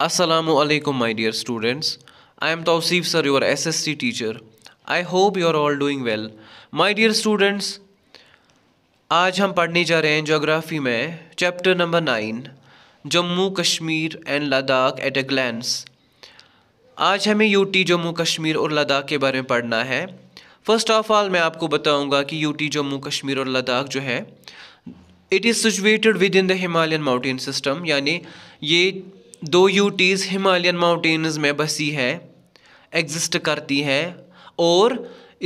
Assalamu my dear students. I am Tawseef sir, your SST teacher. I hope you are all doing well. My dear students, आज हम पढ़ने जा रहे हैं geography में chapter number nine Jammu Kashmir and Ladakh at a glance आज हमें UT Jammu Kashmir और लद्दाख के बारे में पढ़ना है फर्स्ट ऑफ ऑल मैं आपको बताऊंगा कि यूटी जम्मू कश्मीर और लद्दाख जो है it is situated within the Himalayan mountain system यानी ये दो यूटीज़ हिमालयन माउंटेन्स में बसी है एग्जिस्ट करती है और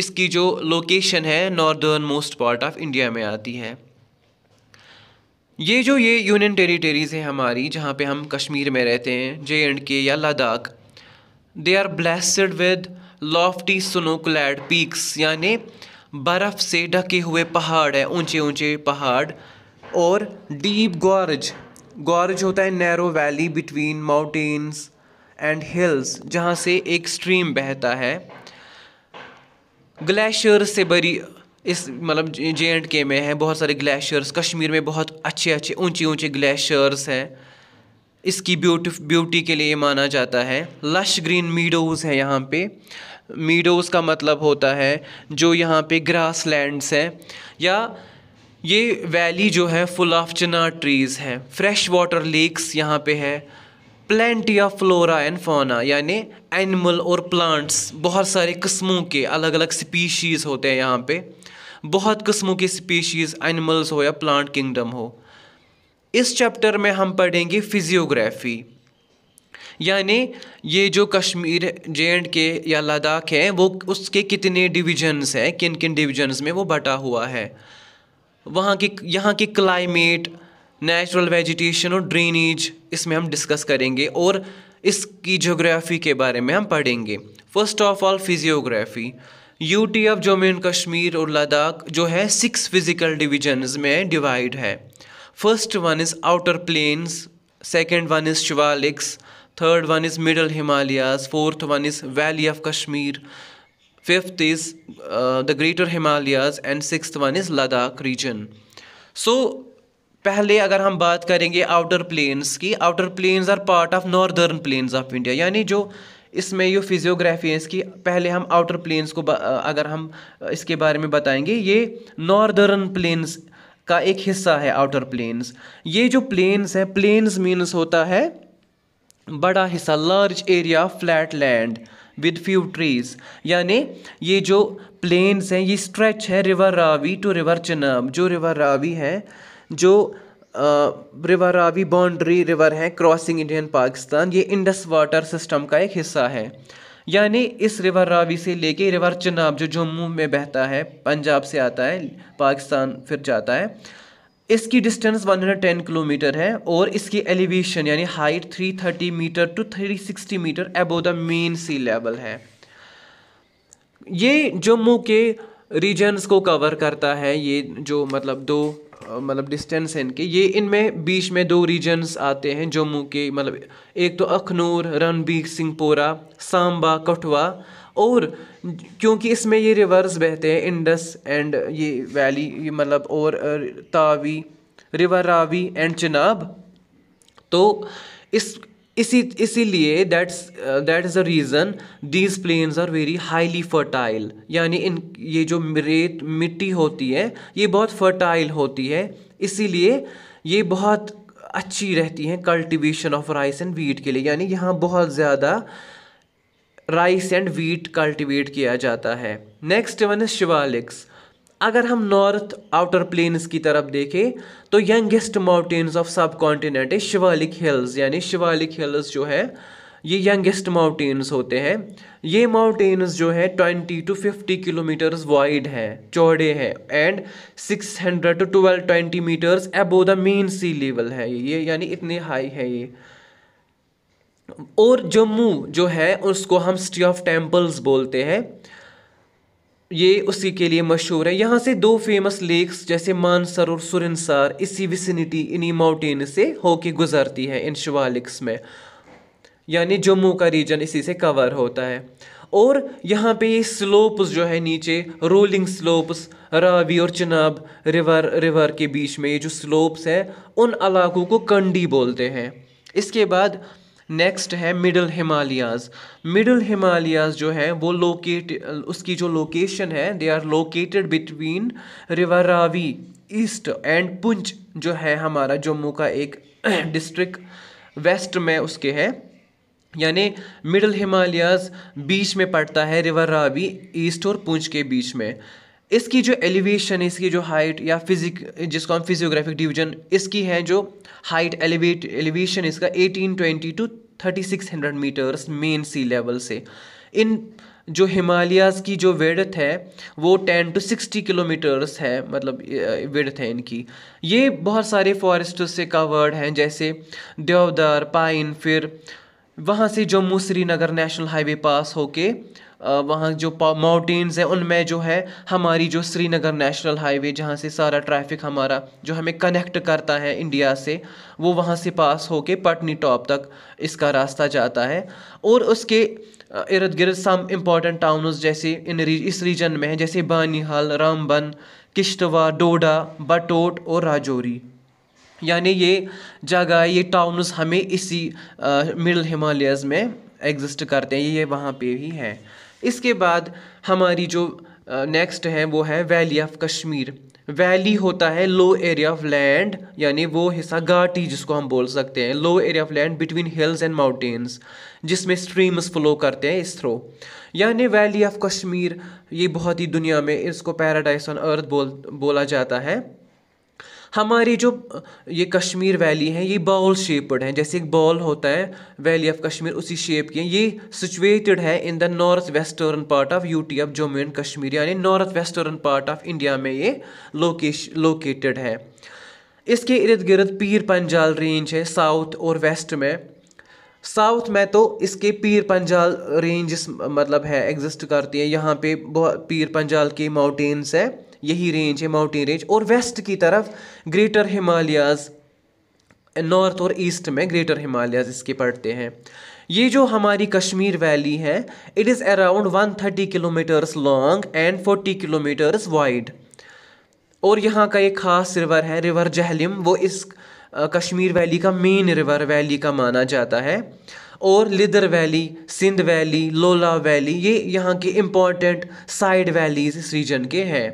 इसकी जो लोकेशन है northern most part of India में आती है ये जो ये यूनियन टेरिटरीज़ हैं हमारी जहाँ पे हम कश्मीर में रहते हैं जे एंड के या Ladakh they are blessed with lofty clad peaks यानि बर्फ़ से ढके हुए पहाड़ है ऊंचे ऊंचे पहाड़ और डीप गॉर्ज गॉर्ज होता है narrow valley between mountains and hills जहाँ से एक स्ट्रीम बहता है ग्लेशियर से बड़ी इस मतलब जे एंड के में है बहुत सारे ग्लेशियर्स कश्मीर में बहुत अच्छे अच्छे ऊंचे ऊंचे ग्लेशियर्स हैं इसकी ब्यूटी ब्यूटी के लिए माना जाता है लश ग्रीन मीडोज़ हैं यहाँ पे मीडोज़ का मतलब होता है जो यहाँ पे ग्रास लैंड्स हैं या ये वैली जो है फुल ऑफ चना ट्रीज़ है फ्रेश वाटर लेक्स यहाँ पे है plenty of flora and fauna यानी एनिमल और प्लांट्स बहुत सारे किस्मों के अलग अलग स्पीशीज़ होते हैं यहाँ पे बहुत किस्मों की स्पीशीज़ एनिमल्स हो या प्लांट किंगडम हो इस चैप्टर में हम पढ़ेंगे फिजियोग्राफी यानी ये जो कश्मीर जे एंड के या लद्दाख है वो उसके कितने डिविजन्स हैं किन किन डिविजन्स में वो बटा हुआ है वहाँ की यहाँ की क्लाइमेट नेचुरल वेजिटेशन और ड्रेनेज इसमें हम डिस्कस करेंगे और इसकी जोग्राफ़ी के बारे में हम पढ़ेंगे first of all physiography UT of Jammu and Kashmir और लद्दाख जो है सिक्स फिजिकल डिविजन्स में डिवाइड है first one is outer plains second one is Shivaliks third one is middle Himalayas fourth one is valley of Kashmir Fifth is uh, the Greater Himalayas and sixth one is Ladakh region. So पहले अगर हम बात करेंगे outer plains की outer plains are part of northern plains of India यानी जो इसमें ये फिजियोग्राफी है इसकी पहले हम आउटर प्लेन्स को अगर हम इसके बारे में बताएंगे ये नॉर्दर्न प्लेन्स का एक हिस्सा है आउटर प्लेन्स ये जो प्लेन्स है प्लेन्स मीन्स होता है बड़ा हिस्सा large area flat land with few trees यानी ये जो प्लेन्स हैं ये स्ट्रेच है river Ravi to river Chenab जो रिवर रावी है जो रिवर रावी बाउंड्री रिवर है क्रॉसिंग इंडियन पाकिस्तान ये इंडस वाटर सिस्टम का एक हिस्सा है यानी इस रिवर रावी से लेके रिवर चिनाब जो जम्मू में बहता है पंजाब से आता है पाकिस्तान फिर जाता है इसकी डिस्टेंस 110 किलोमीटर है और इसकी एलिवेशन यानी height 330 metre to 360 metre above the mean sea level है ये जम्मू के रीजन्स को कवर करता है ये जो मतलब दो मतलब डिस्टेंस है इनके ये इनमें बीच में दो रीजन्स आते हैं जम्मू के मतलब एक तो अखनूर रणबीर सिंहपोरा सांबा कठुआ और क्योंकि इसमें ये रिवर्स बहते हैं इंडस एंड ये वैली ये मतलब और तावी रिवर रावी एंड चिनाब तो इस इसी इसीलिए that's that is the reason these plains are very highly fertile यानी इन ये जो रेत मिट्टी होती है ये बहुत फर्टाइल होती है इसीलिए ये बहुत अच्छी रहती हैं cultivation of rice and wheat के लिए यानी यहाँ बहुत ज़्यादा राइस एंड वीट कल्टीवेट किया जाता है नेक्स्ट वन है शिवालिक्स अगर हम नॉर्थ आउटर प्लेन्स की तरफ देखें तो youngest mountains of subcontinent है शिवालिक हिल्स यानी शिवालिक हिल्स जो है ये यंगेस्ट माउंटेन्स होते हैं ये माउंटेन्स जो है 20 टू 50 किलोमीटर्स वाइड हैं चौड़े हैं and 600 to twenty metres above the mean sea level है ये यानी इतने हाई है ये और जम्मू जो है उसको हम सिटी ऑफ टेम्पल्स बोलते हैं ये उसी के लिए मशहूर है यहाँ से दो फेमस लेक्स जैसे मानसर और सुरनसार इसी विसिनिटी इन्हीं माउंटेन से होके गुजरती है इन शिवालिक्स में यानी जम्मू का रीजन इसी से कवर होता है और यहाँ पे ये स्लोप्स जो है नीचे रोलिंग स्लोप्स रावी और चिनाब रिवर रिवर के बीच में ये जो स्लोप्स हैं उन इलाकों को कंडी बोलते हैं इसके बाद नेक्स्ट है मिडल हिमालयाज़ मिडल हिमालयाज़ जो है वो लोकेट उसकी जो लोकेशन है they are located between river Ravi east and Poonch जो है हमारा जम्मू का एक डिस्ट्रिक्ट वेस्ट में उसके है यानी मिडल हिमालयाज बीच में पड़ता है रिवर रावी ईस्ट और पुंछ के बीच में इसकी जो एलिवेशन इसकी जो हाइट या फिजिक जिसको हम फिजियोग्राफिक डिवीजन इसकी है जो हाइट एलिवेट एलिवेशन इसका 1820 to thirty six hundred metres mean sea level से इन जो हिमालयस की जो वेडथ है वो टेन टू सिक्सटी किलोमीटर्स है मतलब वेडथ है इनकी ये बहुत सारे फॉरेस्ट से कवर्ड हैं जैसे देवदार पाइन फिर वहाँ से Jammu Srinagar national highway pass होके वहाँ जो माउंटेन्स हैं उनमें जो है हमारी जो श्रीनगर नेशनल हाईवे जहाँ से सारा ट्रैफिक हमारा जो हमें कनेक्ट करता है इंडिया से वो वहाँ से पास होके पटनी टॉप तक इसका रास्ता जाता है और उसके इर्द गिर्द सम इम्पॉर्टेंट टाउन्स जैसे इन री, इस रीजन में हैं जैसे बानीहाल रामबन किश्तवा डोडा बटोट और राजौरी यानी ये जगह ये टाउनस हमें इसी मिडल हिमालयस में एग्जिस्ट करते हैं ये वहाँ पे ही हैं इसके बाद हमारी जो नेक्स्ट है वो है वैली ऑफ कश्मीर वैली होता है लो एरिया ऑफ लैंड यानी वो हिस्सा घाटी जिसको हम बोल सकते हैं low area of land between hills and mountains जिसमें स्ट्रीम्स फ्लो करते हैं इस थ्रो यानी वैली ऑफ कश्मीर ये बहुत ही दुनिया में इसको पैराडाइज ऑन अर्थ बोल बोला जाता है हमारी जो ये कश्मीर वैली है ये बॉल शेपड है जैसे एक बॉल होता है वैली ऑफ कश्मीर उसी शेप की है ये सिचुएटेड है in the north western part of UT of Jammu and Kashmir यानी north western part of India में ये लोकेश लोकेटेड है इसके इर्द गिर्द पीर पंजाल रेंज है साउथ और वेस्ट में साउथ में तो इसके पीर पंजाल रेंज मतलब है एग्जिस्ट करती है यहाँ पे पीर पंजाल के माउंटेन्स है यही रेंज है माउंटेन रेंज और वेस्ट की तरफ ग्रेटर हिमालयाज़ नॉर्थ और ईस्ट में ग्रेटर हिमालयाज इसके पड़ते हैं ये जो हमारी कश्मीर वैली है it is around 130 kilometres long and 40 kilometres wide और यहाँ का एक ख़ास रिवर है रिवर जहलिम वो इस कश्मीर वैली का मेन रिवर वैली का माना जाता है और Lidder valley Sindh valley Lolab valley ये यहाँ के इम्पॉर्टेंट साइड वैलीज़ इस रीजन के हैं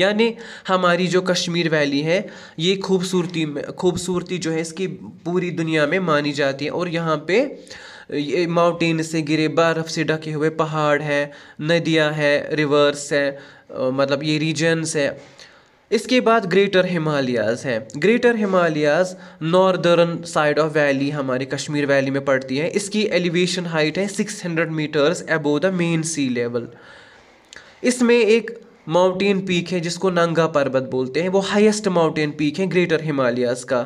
यानी हमारी जो कश्मीर वैली है ये खूबसूरती में खूबसूरती जो है इसकी पूरी दुनिया में मानी जाती है और यहाँ पे ये माउंटेन से गिरे बर्फ़ से ढके हुए पहाड़ हैं नदियाँ हैं रिवर्स हैं मतलब ये रीजन्स है इसके बाद ग्रेटर हिमालयाज़ है greater Himalayas northern side of valley हमारे कश्मीर वैली में पड़ती है इसकी एलिवेशन हाइट है 600 metres above the mean sea level इसमें एक माउंटेन पीक है जिसको नंगा पर्वत बोलते हैं वो हाईएस्ट माउंटेन पीक है ग्रेटर हिमालयस का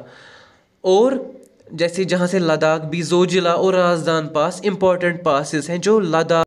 और जैसे जहाँ से लद्दाख भी जोजिला और राजदान पास इम्पॉर्टेंट पासिस हैं जो लद्दाख